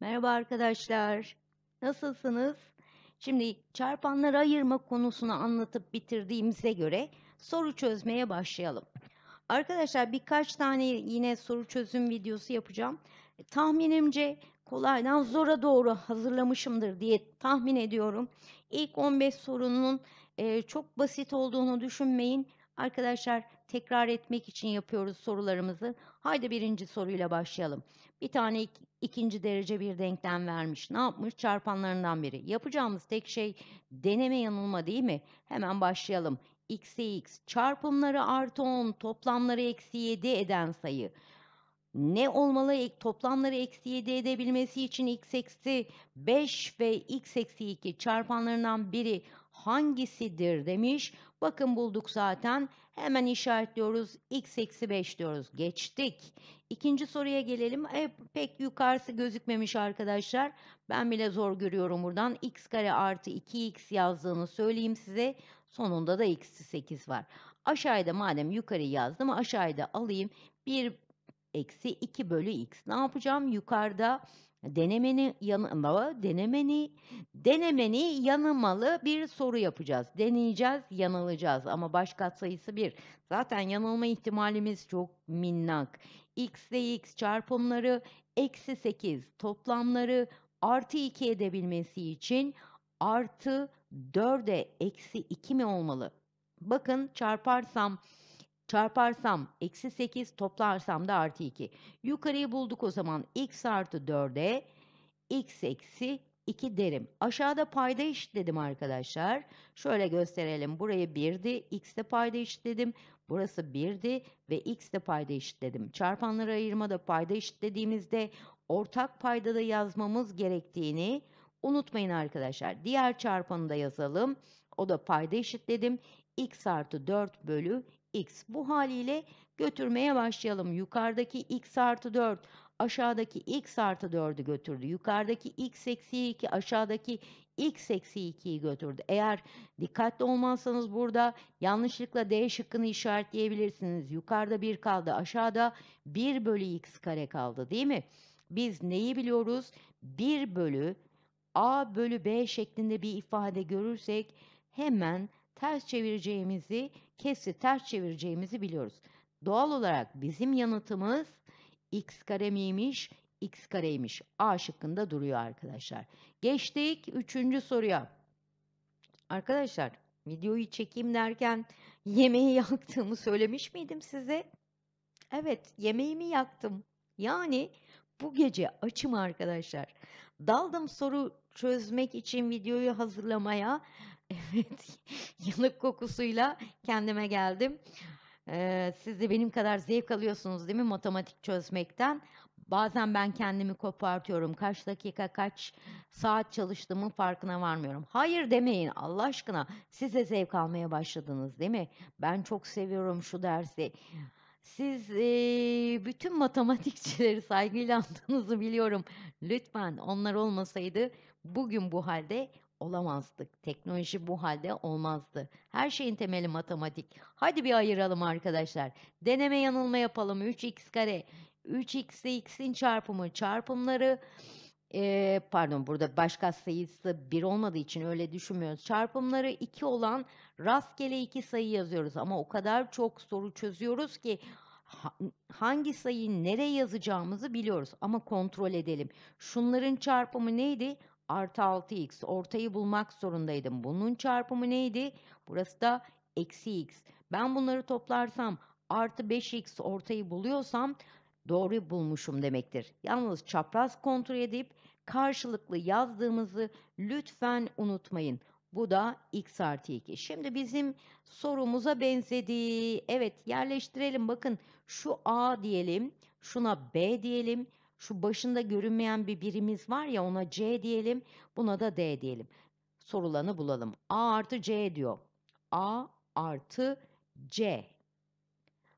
Merhaba arkadaşlar. Nasılsınız? Şimdi çarpanları ayırma konusunu anlatıp bitirdiğimize göre soru çözmeye başlayalım. Arkadaşlar birkaç tane yine soru çözüm videosu yapacağım. Tahminimce kolaydan zora doğru hazırlamışımdır diye tahmin ediyorum. İlk 15 sorunun e, çok basit olduğunu düşünmeyin. Arkadaşlar tekrar etmek için yapıyoruz sorularımızı. Haydi birinci soruyla başlayalım. Bir tane ik ikinci derece bir denklem vermiş. Ne yapmış? Çarpanlarından biri. Yapacağımız tek şey deneme yanılma değil mi? Hemen başlayalım. X x çarpımları artı 10 toplamları eksi 7 eden sayı ne olmalı? Toplamları eksi 7 edebilmesi için x eksi 5 ve x eksi 2 çarpanlarından biri hangisidir demiş. Bakın bulduk zaten. Hemen işaretliyoruz. X eksi 5 diyoruz. Geçtik. İkinci soruya gelelim. E, pek yukarısı gözükmemiş arkadaşlar. Ben bile zor görüyorum buradan. X kare artı 2X yazdığını söyleyeyim size. Sonunda da X'i 8 var. Aşağıda madem yukarı yazdım aşağıda alayım. 1 eksi 2 bölü x. Ne yapacağım? Yukarıda denemeni yanımalı, denemeni, denemeni yanılmalı bir soru yapacağız. Deneyeceğiz, yanılacağız ama baş katsayısı 1. Zaten yanılma ihtimalimiz çok minnak. x ile x çarpımları eksi 8 toplamları artı 2 edebilmesi için artı 4'e eksi 2 mi olmalı? Bakın çarparsam Çarparsam eksi 8 toplarsam da artı 2. Yukarıyı bulduk o zaman x artı 4'e x eksi 2 derim. Aşağıda payda eşitledim arkadaşlar. Şöyle gösterelim. Burayı 1'di. X de payda eşitledim. Burası 1'di ve x de payda eşitledim. Çarpanları ayırma da payda eşitlediğimizde ortak payda da yazmamız gerektiğini unutmayın arkadaşlar. Diğer çarpanı da yazalım. O da payda eşitledim. x artı 4 bölü x. Bu haliyle götürmeye başlayalım. Yukarıdaki x artı 4 aşağıdaki x artı 4'ü götürdü. Yukarıdaki x eksi 2 aşağıdaki x eksi 2'yi götürdü. Eğer dikkatli olmazsanız burada yanlışlıkla D şıkkını işaretleyebilirsiniz. Yukarıda 1 kaldı aşağıda 1 bölü x kare kaldı değil mi? Biz neyi biliyoruz? 1 bölü a bölü b şeklinde bir ifade görürsek hemen ters çevireceğimizi, kesi ters çevireceğimizi biliyoruz. Doğal olarak bizim yanıtımız x kare miymiş, x kareymiş. A şıkkında duruyor arkadaşlar. Geçtik 3. soruya. Arkadaşlar videoyu çekeyim derken yemeği yaktığımı söylemiş miydim size? Evet yemeğimi yaktım. Yani bu gece açım arkadaşlar. Daldım soru çözmek için videoyu hazırlamaya Evet, yanık kokusuyla kendime geldim. Ee, siz de benim kadar zevk alıyorsunuz değil mi matematik çözmekten? Bazen ben kendimi kopartıyorum. Kaç dakika, kaç saat çalıştığımın farkına varmıyorum. Hayır demeyin Allah aşkına. Siz de zevk almaya başladınız değil mi? Ben çok seviyorum şu dersi. Siz e, bütün matematikçileri saygıyla andığınızı biliyorum. Lütfen onlar olmasaydı bugün bu halde olamazdık. Teknoloji bu halde olmazdı. Her şeyin temeli matematik. Hadi bir ayıralım arkadaşlar. Deneme yanılma yapalım. 3x kare. 3x ile x'in çarpımı çarpımları e, pardon burada başka sayısı 1 olmadığı için öyle düşünmüyoruz. Çarpımları 2 olan rastgele 2 sayı yazıyoruz ama o kadar çok soru çözüyoruz ki hangi sayıyı nereye yazacağımızı biliyoruz ama kontrol edelim. Şunların çarpımı neydi? artı 6x ortayı bulmak zorundaydım. Bunun çarpımı neydi? Burası da eksi x. Ben bunları toplarsam artı 5x ortayı buluyorsam doğru bulmuşum demektir. Yalnız çapraz kontrol edip karşılıklı yazdığımızı lütfen unutmayın. Bu da x artı 2. Şimdi bizim sorumuza benzedi. Evet yerleştirelim bakın şu a diyelim şuna b diyelim şu başında görünmeyen bir birimiz var ya ona C diyelim buna da D diyelim. Sorulanı bulalım. A artı C diyor. A artı C.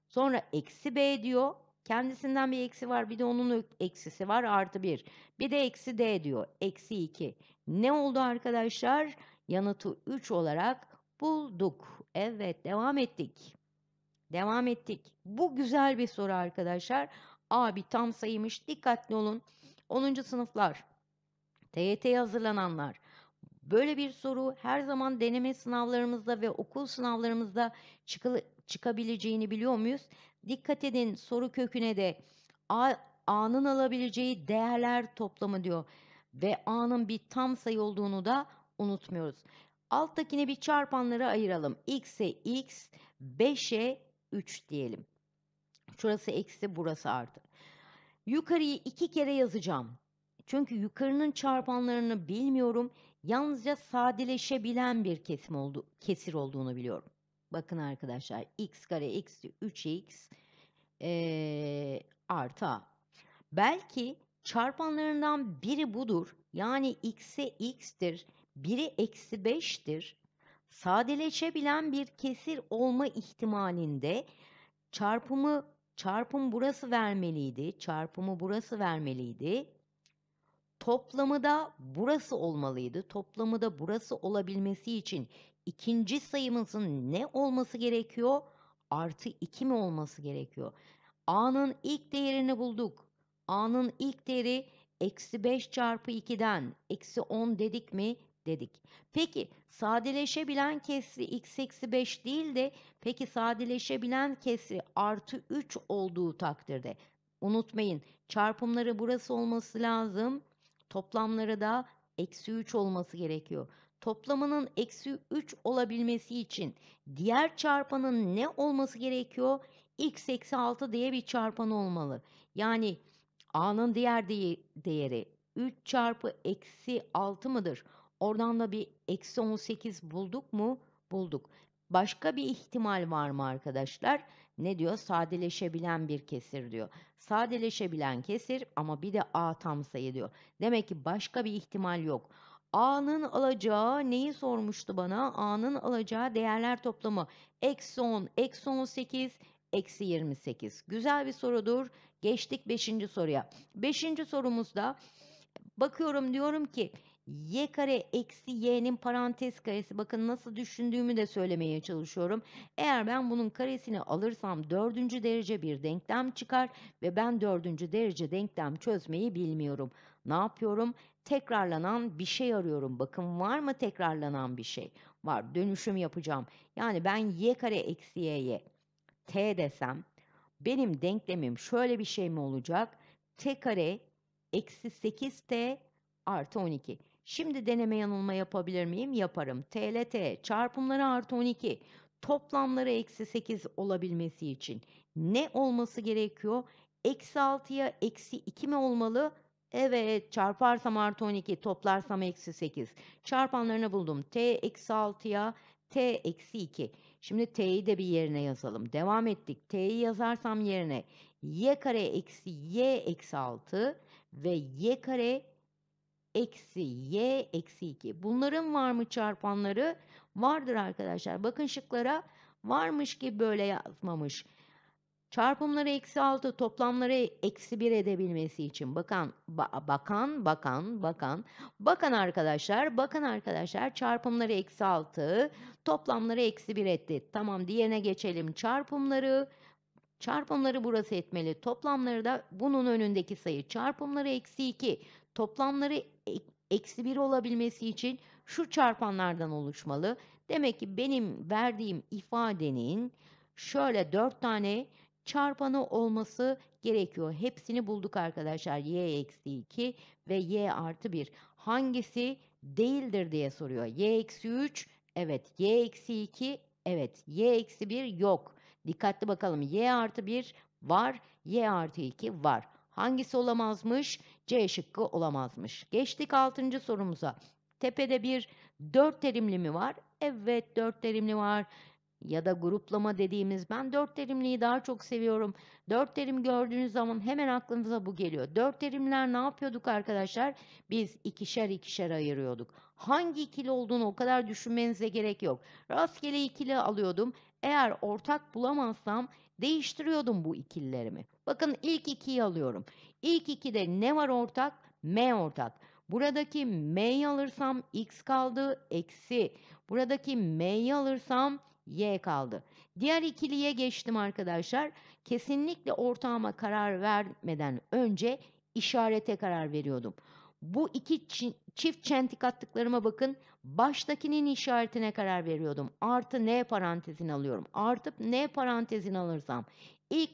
Sonra eksi B diyor. Kendisinden bir eksi var bir de onun eksisi var artı 1. Bir de eksi D diyor. Eksi 2. Ne oldu arkadaşlar? Yanıtı 3 olarak bulduk. Evet devam ettik. Devam ettik. Bu güzel bir soru arkadaşlar. A bir tam sayımış. Dikkatli olun. 10. sınıflar, TYT'ye hazırlananlar. Böyle bir soru her zaman deneme sınavlarımızda ve okul sınavlarımızda çıkabileceğini biliyor muyuz? Dikkat edin soru köküne de A, A'nın alabileceği değerler toplamı diyor. Ve A'nın bir tam sayı olduğunu da unutmuyoruz. Alttakine bir çarpanları ayıralım. X'e X, 5'e 3 diyelim. Şurası eksi burası artı. Yukarıyı iki kere yazacağım. Çünkü yukarının çarpanlarını bilmiyorum. Yalnızca sadeleşebilen bir kesim oldu, kesir olduğunu biliyorum. Bakın arkadaşlar x kare eksi 3x ee, artı a. Belki çarpanlarından biri budur. Yani x'e x'tir. Biri eksi 5'tir. Sadeleşebilen bir kesir olma ihtimalinde çarpımı Çarpım burası vermeliydi. Çarpımı burası vermeliydi. Toplamı da burası olmalıydı. Toplamı da burası olabilmesi için ikinci sayımızın ne olması gerekiyor? Artı 2 mi olması gerekiyor? A'nın ilk değerini bulduk. A'nın ilk değeri eksi 5 çarpı 2'den eksi 10 dedik mi dedik. Peki sadeleşebilen kesri x eksi 5 değil de peki sadeleşebilen kesri artı 3 olduğu takdirde unutmayın çarpımları burası olması lazım. Toplamları da eksi 3 olması gerekiyor. Toplamının eksi 3 olabilmesi için diğer çarpanın ne olması gerekiyor? x eksi 6 diye bir çarpan olmalı. Yani a'nın diğer değeri 3 çarpı eksi 6 mıdır? Oradan da bir eksi 18 bulduk mu? Bulduk. Başka bir ihtimal var mı arkadaşlar? Ne diyor? Sadeleşebilen bir kesir diyor. Sadeleşebilen kesir ama bir de A tam sayı diyor. Demek ki başka bir ihtimal yok. A'nın alacağı neyi sormuştu bana? A'nın alacağı değerler toplamı. Eksi 10, eksi 18, eksi 28. Güzel bir sorudur. Geçtik 5. soruya. 5. sorumuzda bakıyorum diyorum ki y kare eksi y'nin parantez karesi bakın nasıl düşündüğümü de söylemeye çalışıyorum. Eğer ben bunun karesini alırsam dördüncü derece bir denklem çıkar ve ben dördüncü derece denklem çözmeyi bilmiyorum. Ne yapıyorum? Tekrarlanan bir şey arıyorum. Bakın var mı tekrarlanan bir şey? Var dönüşüm yapacağım. Yani ben y kare eksi y'ye t desem benim denklemim şöyle bir şey mi olacak? t kare eksi 8t artı 12. Şimdi deneme yanılma yapabilir miyim? Yaparım. TLT çarpımları artı 12 toplamları eksi 8 olabilmesi için ne olması gerekiyor? Eksi 6'ya eksi 2 mi olmalı? Evet çarparsam artı 12 toplarsam eksi 8. Çarpanlarını buldum. T eksi 6'ya T eksi 2. Şimdi T'yi de bir yerine yazalım. Devam ettik. T'yi yazarsam yerine y kare eksi y eksi 6 ve y kare eksi y eksi 2. Bunların var mı çarpanları? Vardır arkadaşlar. Bakın şıklara varmış ki böyle yazmamış. Çarpımları eksi 6 toplamları eksi 1 edebilmesi için bakan ba bakan bakan bakan bakan arkadaşlar bakan arkadaşlar çarpımları eksi 6 toplamları eksi 1 etti. Tamam diğerine geçelim çarpımları Çarpımları burası etmeli. Toplamları da bunun önündeki sayı. Çarpımları eksi 2. Toplamları e-, eksi 1 olabilmesi için şu çarpanlardan oluşmalı. Demek ki benim verdiğim ifadenin şöyle 4 tane çarpanı olması gerekiyor. Hepsini bulduk arkadaşlar. Y eksi 2 ve Y artı 1. Hangisi değildir diye soruyor. Y eksi 3 evet. Y eksi 2 evet. Y eksi 1 yok. Dikkatli bakalım. Y artı 1 var. Y artı 2 var. Hangisi olamazmış? C şıkkı olamazmış. Geçtik 6. sorumuza. Tepede bir 4 terimli mi var? Evet 4 terimli var. Ya da gruplama dediğimiz ben 4 terimliyi daha çok seviyorum. 4 terim gördüğünüz zaman hemen aklınıza bu geliyor. 4 terimler ne yapıyorduk arkadaşlar? Biz ikişer ikişer ayırıyorduk. Hangi ikili olduğunu o kadar düşünmenize gerek yok. Rastgele ikili alıyordum. Eğer ortak bulamazsam değiştiriyordum bu ikillerimi. Bakın ilk ikiyi alıyorum. İlk ikide ne var ortak? M ortak. Buradaki M'yi alırsam X kaldı eksi. Buradaki M'yi alırsam Y kaldı. Diğer ikiliye geçtim arkadaşlar. Kesinlikle ortağıma karar vermeden önce işarete karar veriyordum. Bu iki çift çentik attıklarıma bakın. Baştakinin işaretine karar veriyordum. Artı n parantezin alıyorum. Artıp n parantezin alırsam ilk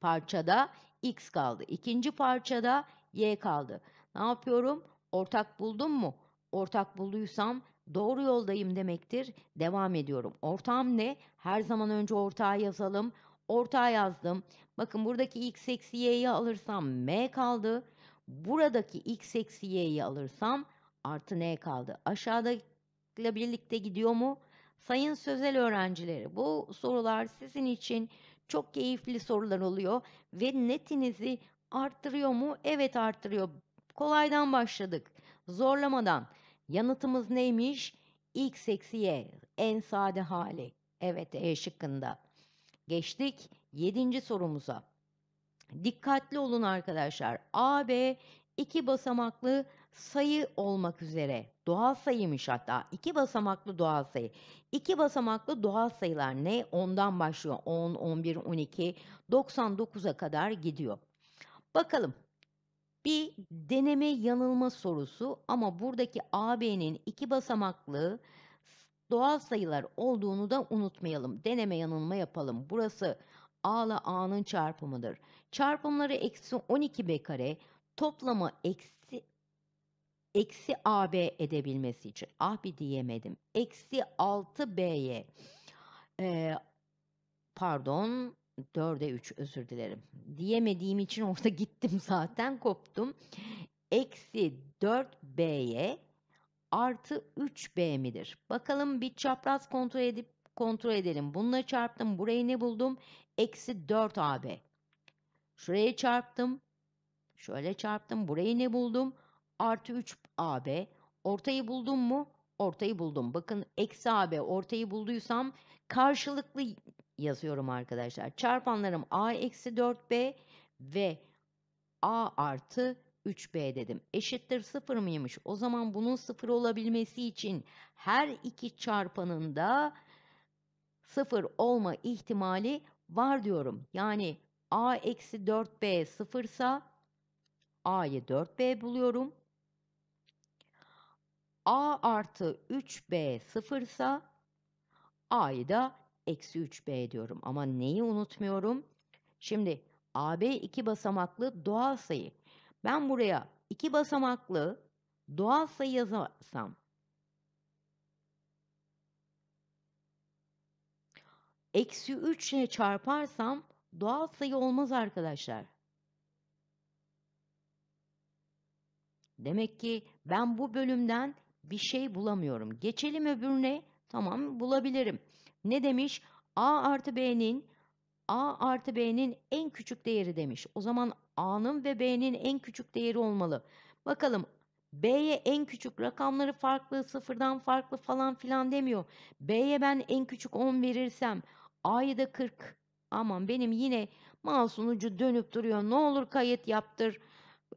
parçada x kaldı. İkinci parçada y kaldı. Ne yapıyorum? Ortak buldum mu? Ortak bulduysam doğru yoldayım demektir. Devam ediyorum. Ortağım ne? Her zaman önce ortağı yazalım. Ortağı yazdım. Bakın buradaki x eksi y'yi alırsam m kaldı. Buradaki x eksi y'yi alırsam artı n kaldı. Aşağıdakiyle birlikte gidiyor mu? Sayın sözel öğrencileri bu sorular sizin için çok keyifli sorular oluyor ve netinizi arttırıyor mu? Evet arttırıyor. Kolaydan başladık. Zorlamadan. Yanıtımız neymiş? X eksi Y. En sade hali. Evet E şıkkında. Geçtik 7. sorumuza. Dikkatli olun arkadaşlar. A, B iki basamaklı sayı olmak üzere doğal sayıymış hatta iki basamaklı doğal sayı. İki basamaklı doğal sayılar ne? 10'dan başlıyor. 10, 11, 12, 99'a kadar gidiyor. Bakalım bir deneme yanılma sorusu ama buradaki AB'nin iki basamaklı doğal sayılar olduğunu da unutmayalım. Deneme yanılma yapalım. Burası A ile A'nın çarpımıdır. Çarpımları eksi 12 B kare toplamı eksi eksi AB edebilmesi için. Ah bir diyemedim. Eksi 6 B'ye ee, pardon 4'e 3 özür dilerim. Diyemediğim için orada gittim zaten koptum. Eksi 4B'ye artı 3B midir? Bakalım bir çapraz kontrol edip kontrol edelim. Bununla çarptım. Burayı ne buldum? eksi 4 AB. Şuraya çarptım. Şöyle çarptım. Burayı ne buldum? Artı 3 AB. Ortayı buldum mu? Ortayı buldum. Bakın eksi AB ortayı bulduysam karşılıklı yazıyorum arkadaşlar. Çarpanlarım A eksi 4B ve A artı 3B dedim. Eşittir 0 mıymış? O zaman bunun 0 olabilmesi için her iki çarpanında 0 olma ihtimali var diyorum. Yani a eksi 4b sıfırsa a'yı 4b buluyorum. a artı 3b sıfırsa a'yı da eksi 3b diyorum. Ama neyi unutmuyorum? Şimdi ab iki basamaklı doğal sayı. Ben buraya iki basamaklı doğal sayı yazsam eksi 3 ile çarparsam doğal sayı olmaz arkadaşlar. Demek ki ben bu bölümden bir şey bulamıyorum. Geçelim öbürüne. Tamam bulabilirim. Ne demiş? A artı B'nin A artı B'nin en küçük değeri demiş. O zaman A'nın ve B'nin en küçük değeri olmalı. Bakalım B'ye en küçük rakamları farklı, sıfırdan farklı falan filan demiyor. B'ye ben en küçük 10 verirsem Ayda 40. Aman benim yine mouse'un ucu dönüp duruyor. Ne olur kayıt yaptır.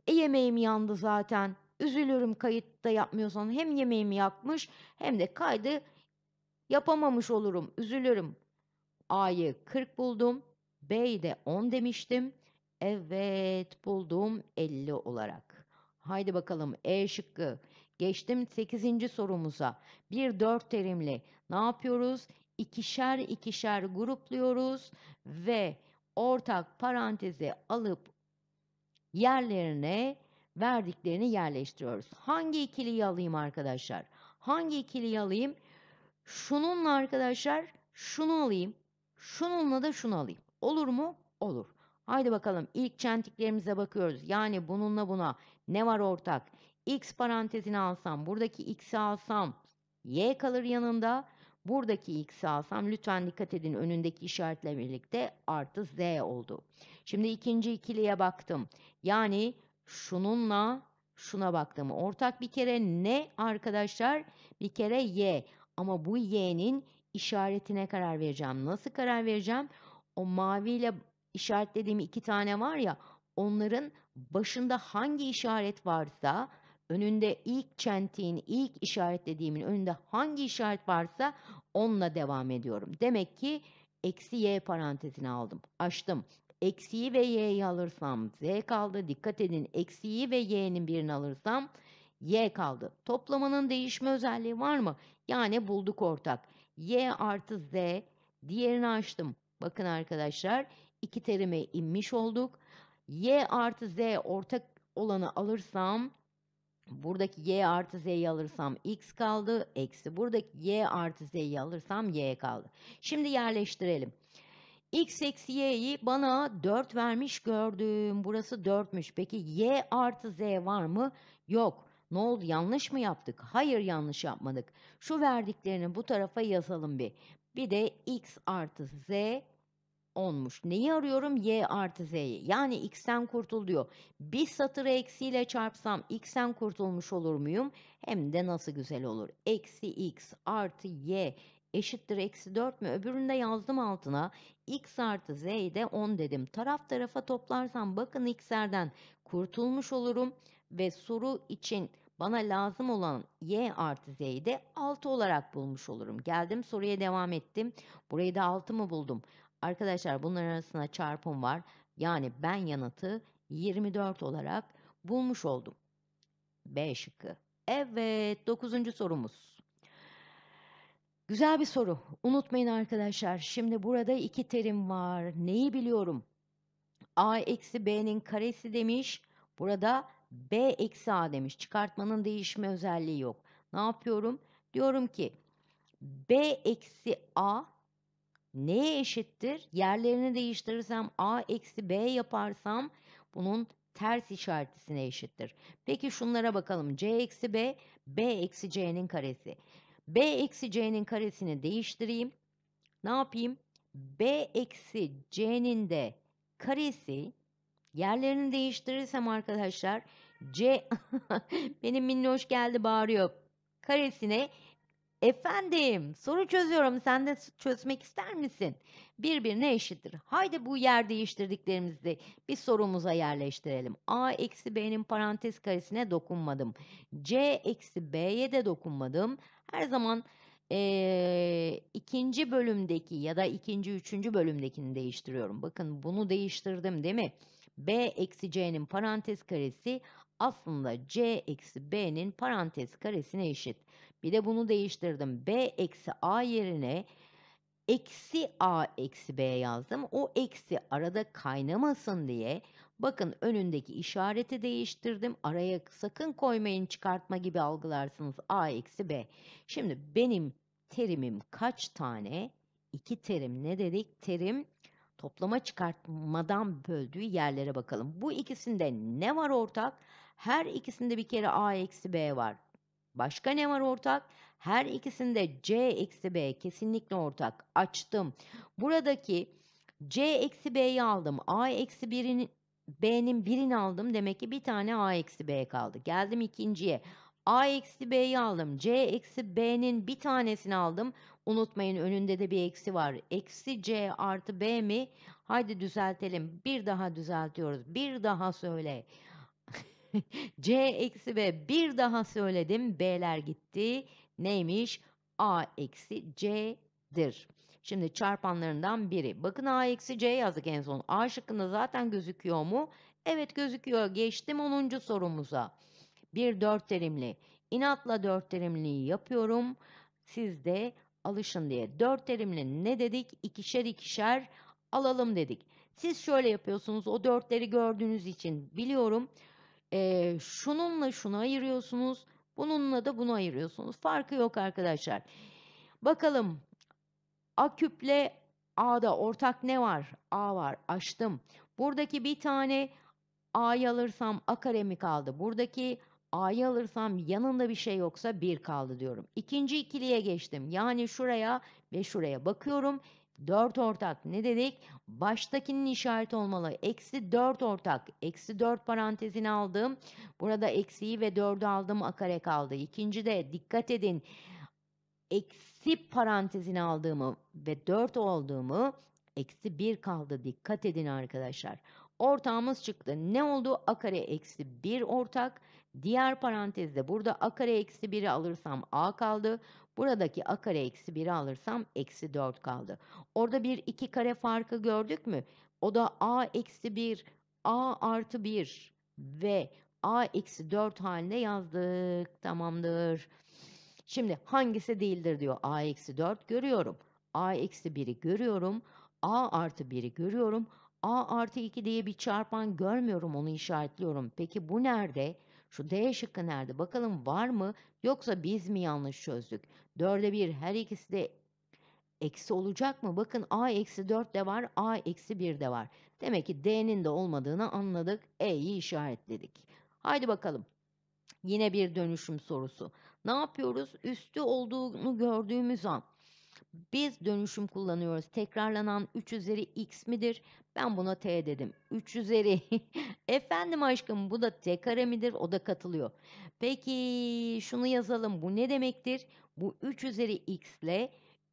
E, yemeğim yandı zaten. Üzülürüm kayıt da yapmıyorsan. Hem yemeğimi yakmış hem de kaydı yapamamış olurum. Üzülürüm. A'yı 40 buldum. B'yi de 10 demiştim. Evet buldum 50 olarak. Haydi bakalım E şıkkı. Geçtim 8. sorumuza. Bir 4 terimli ne yapıyoruz? ikişer ikişer grupluyoruz ve ortak paranteze alıp yerlerine verdiklerini yerleştiriyoruz. Hangi ikiliyi alayım arkadaşlar? Hangi ikiliyi alayım? Şununla arkadaşlar şunu alayım. Şununla da şunu alayım. Olur mu? Olur. Haydi bakalım ilk çentiklerimize bakıyoruz. Yani bununla buna ne var ortak? X parantezini alsam, buradaki x'i alsam y kalır yanında. Buradaki x'i alsam lütfen dikkat edin önündeki işaretle birlikte artı z oldu. Şimdi ikinci ikiliye baktım. Yani şununla şuna baktım. Ortak bir kere ne arkadaşlar? Bir kere y. Ama bu y'nin işaretine karar vereceğim. Nasıl karar vereceğim? O maviyle işaretlediğim iki tane var ya onların başında hangi işaret varsa önünde ilk çentiğin, ilk işaretlediğimin önünde hangi işaret varsa onunla devam ediyorum. Demek ki eksi y parantezini aldım, açtım. Eksiyi ve y'yi alırsam z kaldı. Dikkat edin eksiyi ve y'nin birini alırsam y kaldı. Toplamanın değişme özelliği var mı? Yani bulduk ortak. y artı z diğerini açtım. Bakın arkadaşlar iki terime inmiş olduk. y artı z ortak olanı alırsam Buradaki y artı z'yi alırsam x kaldı. Eksi buradaki y artı z'yi alırsam y kaldı. Şimdi yerleştirelim. x eksi y'yi bana 4 vermiş gördüm. Burası 4'müş. Peki y artı z var mı? Yok. Ne oldu yanlış mı yaptık? Hayır yanlış yapmadık. Şu verdiklerini bu tarafa yazalım bir. Bir de x artı z olmuş. Neyi arıyorum? Y artı Z'yi. Yani X'ten kurtuluyor. Bir satır eksiyle çarpsam X'ten kurtulmuş olur muyum? Hem de nasıl güzel olur. Eksi X artı Y eşittir eksi 4 mü? Öbüründe yazdım altına. X artı Z'yi de 10 dedim. Taraf tarafa toplarsam bakın X'lerden kurtulmuş olurum. Ve soru için bana lazım olan y artı z'yi de 6 olarak bulmuş olurum. Geldim soruya devam ettim. Burayı da 6 mı buldum? Arkadaşlar bunların arasında çarpım var. Yani ben yanıtı 24 olarak bulmuş oldum. B şıkkı. Evet 9. sorumuz. Güzel bir soru. Unutmayın arkadaşlar. Şimdi burada iki terim var. Neyi biliyorum? A eksi B'nin karesi demiş. Burada B eksi A demiş. Çıkartmanın değişme özelliği yok. Ne yapıyorum? Diyorum ki B eksi A neye eşittir? Yerlerini değiştirirsem a eksi b yaparsam bunun ters işaretlisine eşittir. Peki şunlara bakalım. c eksi b, b eksi c'nin karesi. b eksi c'nin karesini değiştireyim. Ne yapayım? b eksi c'nin de karesi yerlerini değiştirirsem arkadaşlar c benim minnoş geldi bağırıyor karesine Efendim, soru çözüyorum. Sen de çözmek ister misin? Birbirine eşittir. Haydi bu yer değiştirdiklerimizi bir sorumuza yerleştirelim. A eksi B'nin parantez karesine dokunmadım. C eksi B'ye de dokunmadım. Her zaman ee, ikinci bölümdeki ya da ikinci, üçüncü bölümdekini değiştiriyorum. Bakın bunu değiştirdim değil mi? B eksi C'nin parantez karesi aslında c eksi b'nin parantez karesine eşit. Bir de bunu değiştirdim. b eksi a yerine eksi a eksi b yazdım. O eksi arada kaynamasın diye bakın önündeki işareti değiştirdim. Araya sakın koymayın çıkartma gibi algılarsınız a eksi b. Şimdi benim terimim kaç tane? İki terim ne dedik? Terim toplama çıkartmadan böldüğü yerlere bakalım. Bu ikisinde ne var ortak? Her ikisinde bir kere A eksi B var. Başka ne var ortak? Her ikisinde C eksi B kesinlikle ortak. Açtım. Buradaki C eksi B'yi aldım. A eksi 1'in B'nin birini aldım. Demek ki bir tane A eksi B kaldı. Geldim ikinciye. A eksi B'yi aldım. C eksi B'nin bir tanesini aldım. Unutmayın önünde de bir eksi var. Eksi C artı B mi? Haydi düzeltelim. Bir daha düzeltiyoruz. Bir daha söyle. C eksi B bir daha söyledim. B'ler gitti. Neymiş? A eksi C'dir. Şimdi çarpanlarından biri. Bakın A eksi C yazdık en son. A şıkkında zaten gözüküyor mu? Evet gözüküyor. Geçtim 10. sorumuza. Bir dört terimli. İnatla dört terimliği yapıyorum. Siz de alışın diye. Dört terimli ne dedik? İkişer ikişer alalım dedik. Siz şöyle yapıyorsunuz. O dörtleri gördüğünüz için biliyorum e, şununla şunu ayırıyorsunuz. Bununla da bunu ayırıyorsunuz. Farkı yok arkadaşlar. Bakalım A küple A'da ortak ne var? A var. Açtım. Buradaki bir tane A'yı alırsam A kare mi kaldı? Buradaki A'yı alırsam yanında bir şey yoksa 1 kaldı diyorum. İkinci ikiliye geçtim. Yani şuraya ve şuraya bakıyorum. 4 ortak ne dedik? Baştakinin işareti olmalı. Eksi 4 ortak. Eksi 4 parantezini aldım. Burada eksiyi ve 4'ü aldım. A kare kaldı. İkinci de dikkat edin. Eksi parantezini aldığımı ve 4 olduğumu eksi 1 kaldı. Dikkat edin arkadaşlar. Ortağımız çıktı. Ne oldu? A kare eksi 1 ortak. Diğer parantezde burada a kare eksi 1'i alırsam a kaldı. Buradaki a kare eksi 1'i alırsam eksi 4 kaldı. Orada bir iki kare farkı gördük mü? O da a eksi 1, a artı 1 ve a eksi 4 halinde yazdık. Tamamdır. Şimdi hangisi değildir diyor. a eksi 4 görüyorum. a eksi 1'i görüyorum. a artı 1'i görüyorum. a artı 2 diye bir çarpan görmüyorum onu işaretliyorum. Peki bu nerede? Nerede? Şu D şıkkı nerede? Bakalım var mı yoksa biz mi yanlış çözdük? 4'e 1 her ikisi de eksi olacak mı? Bakın A eksi 4 de var, A eksi 1 de var. Demek ki D'nin de olmadığını anladık. E'yi işaretledik. Haydi bakalım. Yine bir dönüşüm sorusu. Ne yapıyoruz? Üstü olduğunu gördüğümüz an biz dönüşüm kullanıyoruz. Tekrarlanan 3 üzeri x midir? Ben buna t dedim. 3 üzeri. Efendim aşkım bu da t kare midir? O da katılıyor. Peki şunu yazalım. Bu ne demektir? Bu 3 üzeri x ile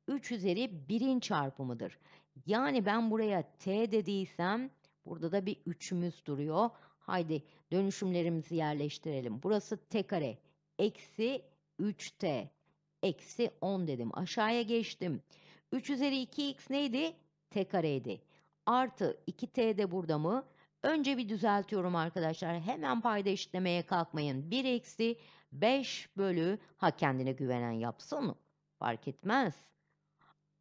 3 üzeri 1'in çarpımıdır. Yani ben buraya t dediysem burada da bir 3'ümüz duruyor. Haydi dönüşümlerimizi yerleştirelim. Burası t kare eksi 3t Eksi 10 dedim. Aşağıya geçtim. 3 üzeri 2x neydi? T kareydi. Artı 2t de burada mı? Önce bir düzeltiyorum arkadaşlar. Hemen payda eşitlemeye kalkmayın. 1 eksi 5 bölü ha kendine güvenen yapsın. Fark etmez.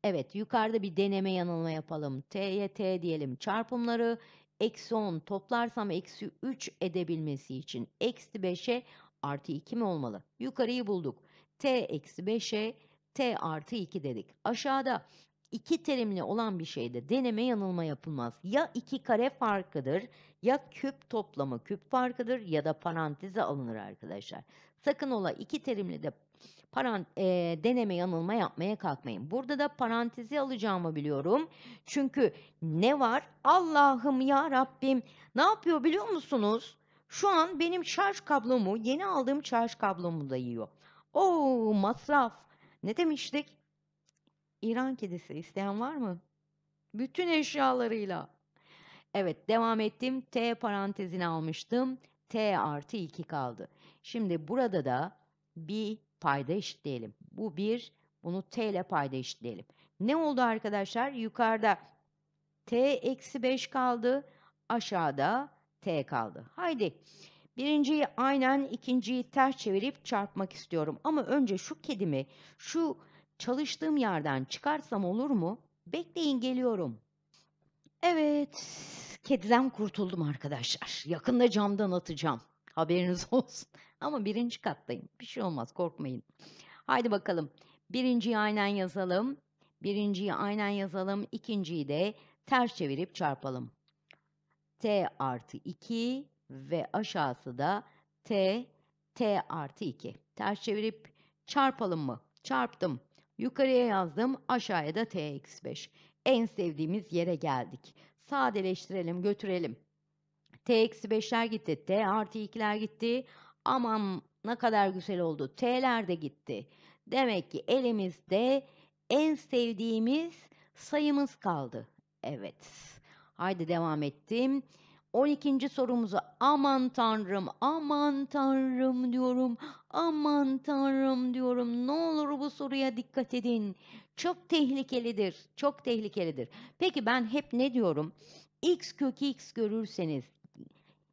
Evet yukarıda bir deneme yanılma yapalım. T'ye T diyelim çarpımları. Eksi 10 toplarsam eksi 3 edebilmesi için eksi 5'e artı 2 mi olmalı? Yukarıyı bulduk t eksi 5'e t artı 2 dedik. Aşağıda iki terimli olan bir şeyde deneme yanılma yapılmaz. Ya iki kare farkıdır ya küp toplamı küp farkıdır ya da paranteze alınır arkadaşlar. Sakın ola iki terimli de parant e, deneme yanılma yapmaya kalkmayın. Burada da parantezi alacağımı biliyorum. Çünkü ne var? Allah'ım ya Rabbim ne yapıyor biliyor musunuz? Şu an benim şarj kablomu yeni aldığım şarj kablomu da yiyor. O oh, masraf. Ne demiştik? İran kedisi isteyen var mı? Bütün eşyalarıyla. Evet devam ettim. T parantezini almıştım. T artı 2 kaldı. Şimdi burada da bir payda eşitleyelim. Bu bir. Bunu T ile payda eşitleyelim. Ne oldu arkadaşlar? Yukarıda T eksi 5 kaldı. Aşağıda T kaldı. Haydi. Birinciyi aynen ikinciyi ters çevirip çarpmak istiyorum. Ama önce şu kedimi şu çalıştığım yerden çıkarsam olur mu? Bekleyin geliyorum. Evet kediden kurtuldum arkadaşlar. Yakında camdan atacağım. Haberiniz olsun. Ama birinci kattayım. Bir şey olmaz korkmayın. Haydi bakalım. Birinciyi aynen yazalım. Birinciyi aynen yazalım. İkinciyi de ters çevirip çarpalım. T artı 2 ve aşağısı da T, T artı 2. Ters çevirip çarpalım mı? Çarptım. Yukarıya yazdım. Aşağıya da T eksi 5. En sevdiğimiz yere geldik. Sadeleştirelim, götürelim. T eksi 5'ler gitti. T artı 2'ler gitti. Aman ne kadar güzel oldu. T'ler de gitti. Demek ki elimizde en sevdiğimiz sayımız kaldı. Evet. Haydi devam ettim. 12. sorumuzu aman tanrım, aman tanrım diyorum, aman tanrım diyorum. Ne olur bu soruya dikkat edin. Çok tehlikelidir, çok tehlikelidir. Peki ben hep ne diyorum? X kök X görürseniz,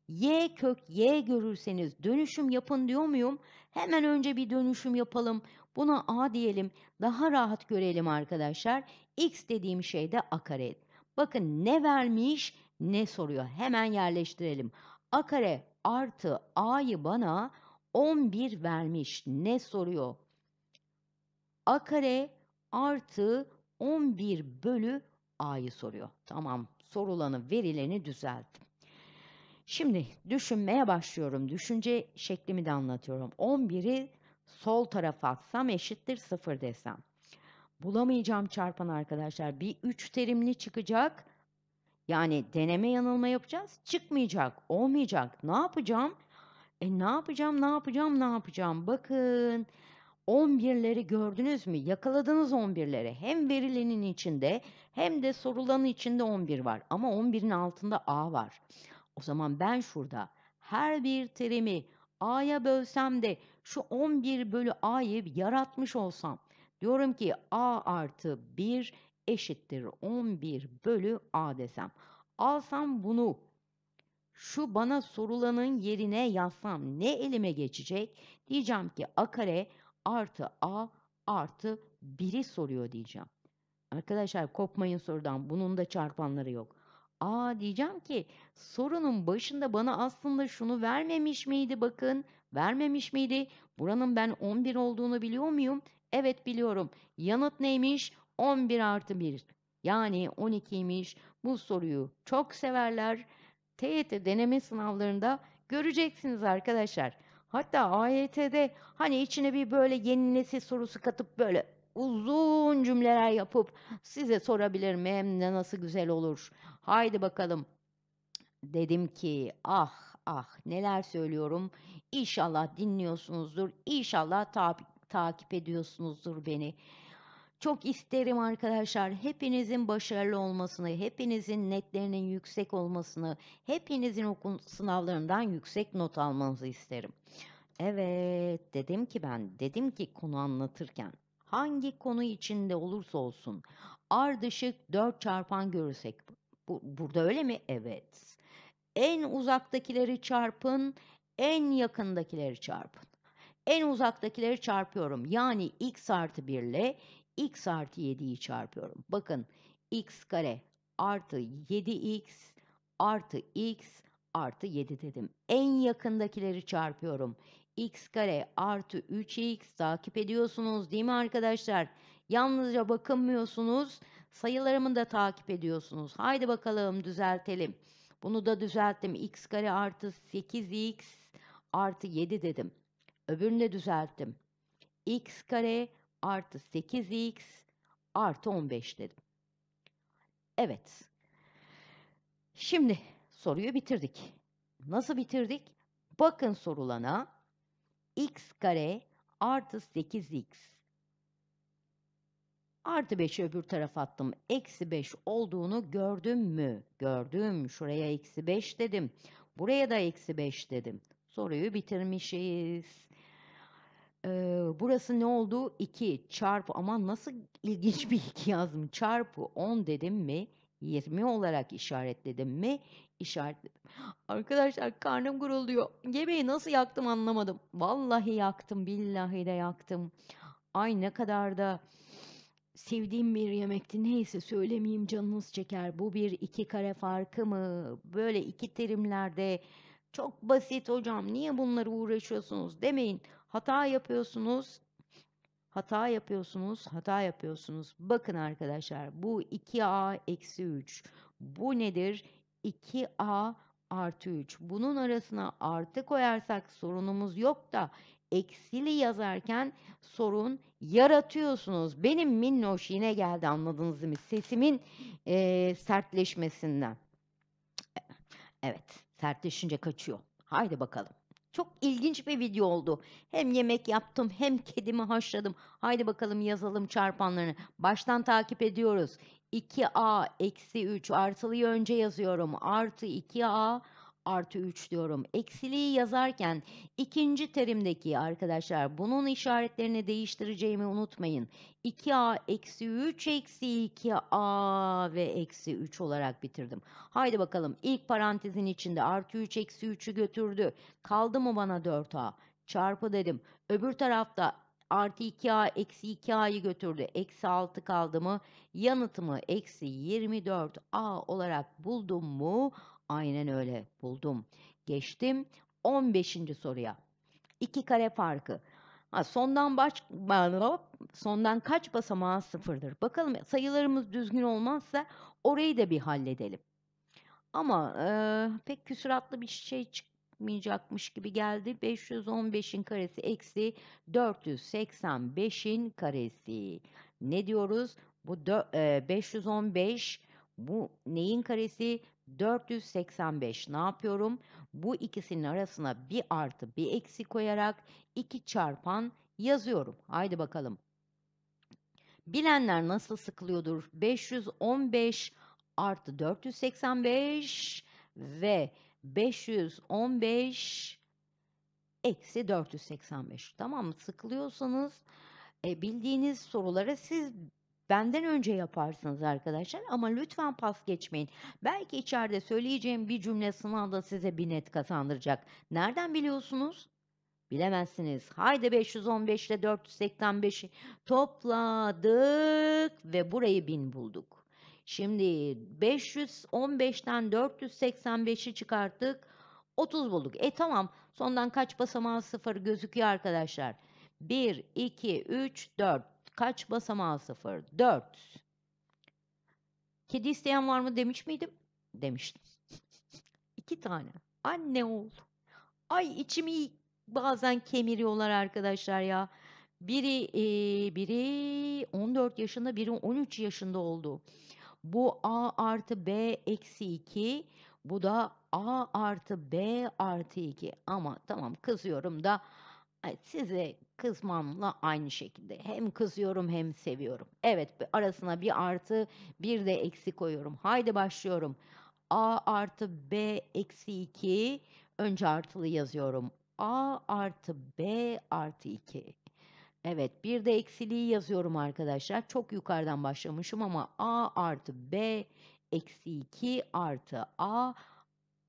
Y kök Y görürseniz dönüşüm yapın diyor muyum? Hemen önce bir dönüşüm yapalım. Buna A diyelim. Daha rahat görelim arkadaşlar. X dediğim şey de a kare. Bakın ne vermiş? ne soruyor? Hemen yerleştirelim. A kare artı A'yı bana 11 vermiş. Ne soruyor? A kare artı 11 bölü A'yı soruyor. Tamam sorulanı verileni düzelttim. Şimdi düşünmeye başlıyorum. Düşünce şeklimi de anlatıyorum. 11'i sol tarafa atsam eşittir 0 desem. Bulamayacağım çarpan arkadaşlar. Bir 3 terimli çıkacak yani deneme yanılma yapacağız. Çıkmayacak, olmayacak. Ne yapacağım? E ne yapacağım, ne yapacağım, ne yapacağım? Bakın 11'leri gördünüz mü? Yakaladınız 11'leri. Hem verilenin içinde hem de sorulanın içinde 11 var. Ama 11'in altında A var. O zaman ben şurada her bir terimi A'ya bölsem de şu 11 bölü A'yı yaratmış olsam. Diyorum ki A artı 1 eşittir 11 bölü a desem. Alsam bunu şu bana sorulanın yerine yazsam ne elime geçecek? Diyeceğim ki a kare artı a artı 1'i soruyor diyeceğim. Arkadaşlar kopmayın sorudan bunun da çarpanları yok. a diyeceğim ki sorunun başında bana aslında şunu vermemiş miydi bakın vermemiş miydi? Buranın ben 11 olduğunu biliyor muyum? Evet biliyorum. Yanıt neymiş? 11 artı 1 yani 12'ymiş. Bu soruyu çok severler. TYT e deneme sınavlarında göreceksiniz arkadaşlar. Hatta AYT'de e hani içine bir böyle yeni nesil sorusu katıp böyle uzun cümleler yapıp size sorabilirim hem de nasıl güzel olur. Haydi bakalım. Dedim ki ah ah neler söylüyorum. İnşallah dinliyorsunuzdur. İnşallah ta takip ediyorsunuzdur beni. Çok isterim arkadaşlar hepinizin başarılı olmasını, hepinizin netlerinin yüksek olmasını, hepinizin okul sınavlarından yüksek not almanızı isterim. Evet dedim ki ben, dedim ki konu anlatırken hangi konu içinde olursa olsun ardışık 4 çarpan görürsek bu, burada öyle mi? Evet. En uzaktakileri çarpın, en yakındakileri çarpın en uzaktakileri çarpıyorum. Yani x artı 1 ile x artı 7'yi çarpıyorum. Bakın x kare artı 7x artı x artı 7 dedim. En yakındakileri çarpıyorum. x kare artı 3x takip ediyorsunuz değil mi arkadaşlar? Yalnızca bakınmıyorsunuz. Sayılarımı da takip ediyorsunuz. Haydi bakalım düzeltelim. Bunu da düzelttim. x kare artı 8x artı 7 dedim. Öbürünü de düzelttim. x kare artı artı 8x artı 15 dedim. Evet. Şimdi soruyu bitirdik. Nasıl bitirdik? Bakın sorulana x kare artı 8x artı 5'i öbür tarafa attım. Eksi 5 olduğunu gördüm mü? Gördüm. Şuraya eksi 5 dedim. Buraya da eksi 5 dedim. Soruyu bitirmişiz burası ne oldu? 2 çarpı ama nasıl ilginç bir iki yazdım. Çarpı 10 dedim mi? 20 olarak işaretledim mi? İşaretledim. Arkadaşlar karnım guruluyor. Yemeği nasıl yaktım anlamadım. Vallahi yaktım, billahi de yaktım. Ay ne kadar da sevdiğim bir yemekti. Neyse söylemeyeyim canınız çeker. Bu bir iki kare farkı mı? Böyle iki terimlerde çok basit hocam niye bunları uğraşıyorsunuz demeyin. Hata yapıyorsunuz. Hata yapıyorsunuz, hata yapıyorsunuz. Bakın arkadaşlar bu 2a eksi 3. Bu nedir? 2a artı 3. Bunun arasına artı koyarsak sorunumuz yok da eksili yazarken sorun yaratıyorsunuz. Benim minnoş yine geldi anladınız mı? Sesimin e, sertleşmesinden. Evet. Sertleşince kaçıyor. Haydi bakalım. Çok ilginç bir video oldu. Hem yemek yaptım hem kedimi haşladım. Haydi bakalım yazalım çarpanlarını. Baştan takip ediyoruz. 2a eksi 3 artılıyı önce yazıyorum. Artı 2a artı 3 diyorum. Eksiliği yazarken ikinci terimdeki arkadaşlar bunun işaretlerini değiştireceğimi unutmayın. 2a eksi 3 eksi 2a ve eksi 3 olarak bitirdim. Haydi bakalım ilk parantezin içinde artı 3 eksi 3'ü götürdü. Kaldı mı bana 4a? Çarpı dedim. Öbür tarafta artı 2a eksi 2a'yı götürdü. Eksi 6 kaldı mı? Yanıtımı eksi 24a olarak buldum mu? Aynen öyle buldum. Geçtim 15. soruya. İki kare farkı. Ha, sondan baş sondan kaç basamağı sıfırdır. Bakalım sayılarımız düzgün olmazsa orayı da bir halledelim. Ama e, pek küsuratlı bir şey çıkmayacakmış gibi geldi. 515'in karesi eksi 485'in karesi. Ne diyoruz? Bu dö, e, 515 bu neyin karesi? 485 ne yapıyorum? Bu ikisinin arasına bir artı bir eksi koyarak 2 çarpan yazıyorum. Haydi bakalım. Bilenler nasıl sıkılıyordur? 515 artı 485 ve 515 eksi 485. Tamam mı? Sıkılıyorsanız e, bildiğiniz sorulara siz Benden önce yaparsınız arkadaşlar ama lütfen pas geçmeyin. Belki içeride söyleyeceğim bir cümle sınavda size bir net kazandıracak. Nereden biliyorsunuz? Bilemezsiniz. Haydi 515 ile 485'i topladık ve burayı 1000 bulduk. Şimdi 515'ten 485'i çıkarttık. 30 bulduk. E tamam sondan kaç basamağı sıfır gözüküyor arkadaşlar. 1, 2, 3, 4. Kaç basamağı sıfır? 4. Kedi isteyen var mı demiş miydim? Demiştim. İki tane. Anne ol. Ay içimi bazen kemiriyorlar arkadaşlar ya. Biri e, biri 14 yaşında, biri 13 yaşında oldu. Bu a artı b eksi 2. Bu da a artı b artı 2. Ama tamam kızıyorum da size kızmamla aynı şekilde. Hem kızıyorum hem seviyorum. Evet arasına bir artı bir de eksi koyuyorum. Haydi başlıyorum. A artı B eksi 2 önce artılı yazıyorum. A artı B artı 2. Evet bir de eksiliği yazıyorum arkadaşlar. Çok yukarıdan başlamışım ama A artı B eksi 2 artı A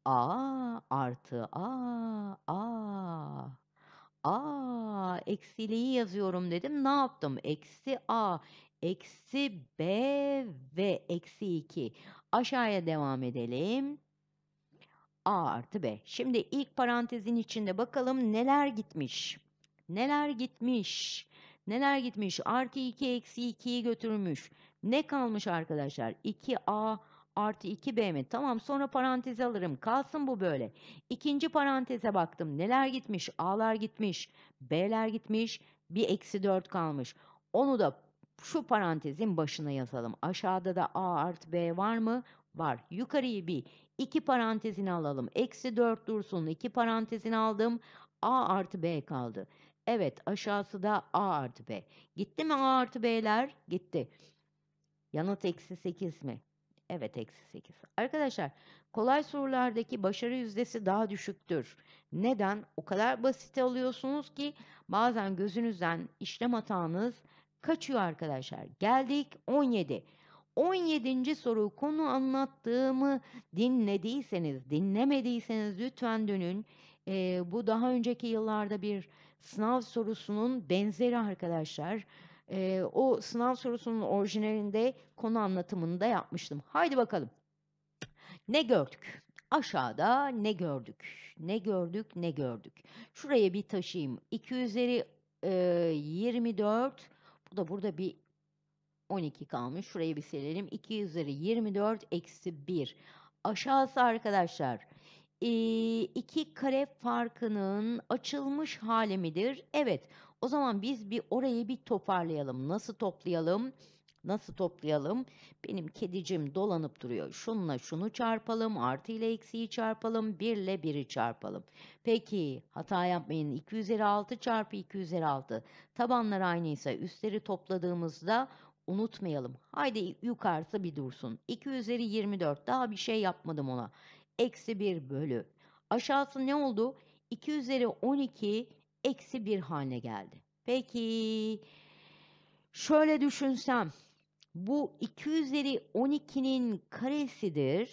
A artı A A A! Eksiliği yazıyorum dedim. Ne yaptım? Eksi A, eksi B ve eksi 2. Aşağıya devam edelim. A artı B. Şimdi ilk parantezin içinde bakalım neler gitmiş. Neler gitmiş. Neler gitmiş. Artı 2 eksi 2'yi götürmüş. Ne kalmış arkadaşlar? 2A artı 2b mi? Tamam sonra parantez alırım. Kalsın bu böyle. İkinci paranteze baktım. Neler gitmiş? A'lar gitmiş. B'ler gitmiş. Bir eksi 4 kalmış. Onu da şu parantezin başına yazalım. Aşağıda da A artı B var mı? Var. Yukarıyı bir iki parantezini alalım. Eksi 4 dursun. İki parantezini aldım. A artı B kaldı. Evet aşağısı da A artı B. Gitti mi A artı B'ler? Gitti. Yanıt eksi 8 mi? Evet eksi 8. Arkadaşlar kolay sorulardaki başarı yüzdesi daha düşüktür. Neden? O kadar basit alıyorsunuz ki bazen gözünüzden işlem hatanız kaçıyor arkadaşlar. Geldik 17. 17. soru konu anlattığımı dinlediyseniz, dinlemediyseniz lütfen dönün. Ee, bu daha önceki yıllarda bir sınav sorusunun benzeri arkadaşlar e, o sınav sorusunun orijinalinde konu anlatımını da yapmıştım. Haydi bakalım. Ne gördük? Aşağıda ne gördük? Ne gördük? Ne gördük? Şuraya bir taşıyayım. 2 üzeri e, 24. Bu da burada bir 12 kalmış. Şuraya bir silelim. 2 üzeri 24 eksi 1. Aşağısı arkadaşlar. E, iki kare farkının açılmış hali midir? Evet. O zaman biz bir orayı bir toparlayalım. Nasıl toplayalım? Nasıl toplayalım? Benim kedicim dolanıp duruyor. Şununla şunu çarpalım, artı ile eksiyi çarpalım, 1 ile 1'i çarpalım. Peki hata yapmayın. 2 üzeri 6 çarpı 2 üzeri 6. Tabanlar aynıysa üstleri topladığımızda unutmayalım. Haydi yukarısı bir dursun. 2 üzeri 24 daha bir şey yapmadım ona. Eksi 1 bölü. Aşağısı ne oldu? 2 üzeri 12 eksi bir haline geldi. Peki şöyle düşünsem bu 2 üzeri 12'nin karesidir.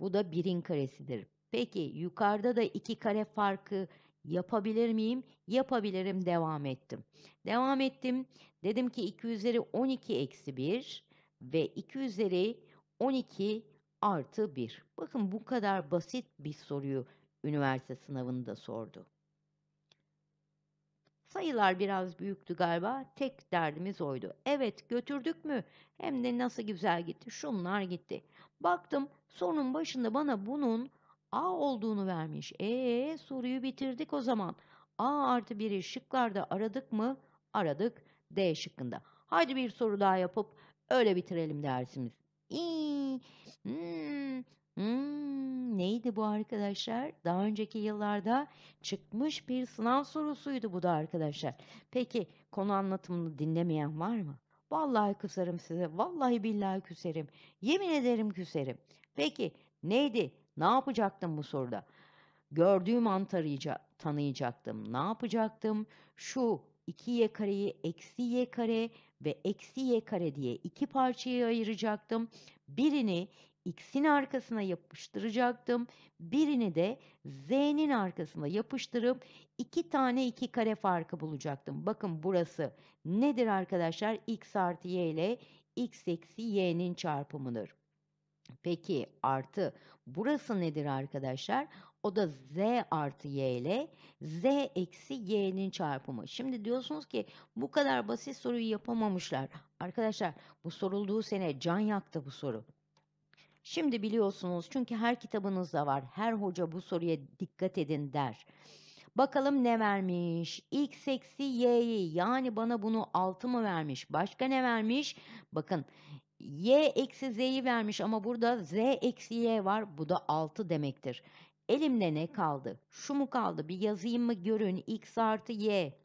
Bu da 1'in karesidir. Peki yukarıda da 2 kare farkı yapabilir miyim? Yapabilirim devam ettim. Devam ettim. Dedim ki 2 üzeri 12 eksi 1 ve 2 üzeri 12 artı 1. Bakın bu kadar basit bir soruyu üniversite sınavında sordu. Sayılar biraz büyüktü galiba. Tek derdimiz oydu. Evet götürdük mü? Hem de nasıl güzel gitti. Şunlar gitti. Baktım sorunun başında bana bunun A olduğunu vermiş. Ee, soruyu bitirdik o zaman. A artı biri. şıklarda aradık mı? Aradık D şıkkında. Haydi bir soru daha yapıp öyle bitirelim dersimiz. İyi. Hmm, Hmm, neydi bu arkadaşlar? Daha önceki yıllarda çıkmış bir sınav sorusuydu bu da arkadaşlar. Peki konu anlatımını dinlemeyen var mı? Vallahi küserim size. Vallahi billahi küserim. Yemin ederim küserim. Peki neydi? Ne yapacaktım bu soruda? Gördüğüm an tanıyacaktım. Ne yapacaktım? Şu 2y kareyi eksi y kare ve eksi y kare diye iki parçaya ayıracaktım. Birini x'in arkasına yapıştıracaktım. Birini de z'nin arkasına yapıştırıp iki tane iki kare farkı bulacaktım. Bakın burası nedir arkadaşlar? x artı y ile x eksi y'nin çarpımıdır. Peki artı burası nedir arkadaşlar? O da z artı y ile z eksi y'nin çarpımı. Şimdi diyorsunuz ki bu kadar basit soruyu yapamamışlar. Arkadaşlar bu sorulduğu sene can yaktı bu soru. Şimdi biliyorsunuz çünkü her kitabınızda var. Her hoca bu soruya dikkat edin der. Bakalım ne vermiş? X eksi y'yi yani bana bunu 6 mı vermiş? Başka ne vermiş? Bakın y eksi z'yi vermiş ama burada z eksi y var. Bu da 6 demektir. Elimde ne kaldı? Şu mu kaldı? Bir yazayım mı görün. X artı y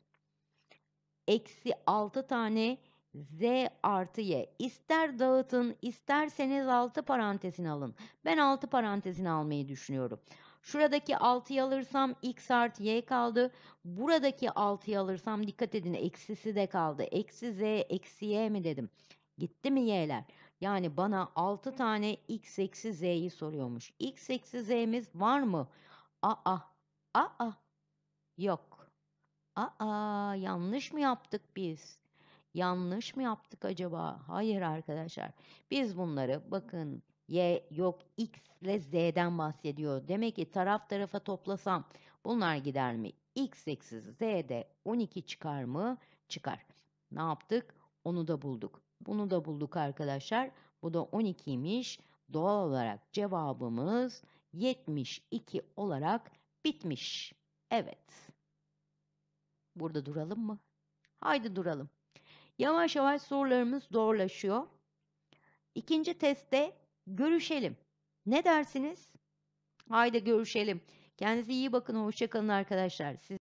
eksi 6 tane Z artı Y. İster dağıtın isterseniz 6 parantezini alın. Ben 6 parantezini almayı düşünüyorum. Şuradaki 6'yı alırsam x artı y kaldı. Buradaki 6'yı alırsam dikkat edin eksisi de kaldı. Eksi z eksi y mi dedim. Gitti mi y'ler? Yani bana 6 tane x eksi z'yi soruyormuş. x eksi z'miz var mı? Aa, aa, yok. Aa, yanlış mı yaptık biz? Yanlış mı yaptık acaba? Hayır arkadaşlar. Biz bunları bakın y yok x ile z'den bahsediyor. Demek ki taraf tarafa toplasam bunlar gider mi? x eksiz z'de 12 çıkar mı? Çıkar. Ne yaptık? Onu da bulduk. Bunu da bulduk arkadaşlar. Bu da 12'ymiş. Doğal olarak cevabımız 72 olarak bitmiş. Evet. Burada duralım mı? Haydi duralım. Yavaş yavaş sorularımız zorlaşıyor. İkinci testte görüşelim. Ne dersiniz? Haydi görüşelim. Kendinize iyi bakın. Hoşçakalın arkadaşlar. Siz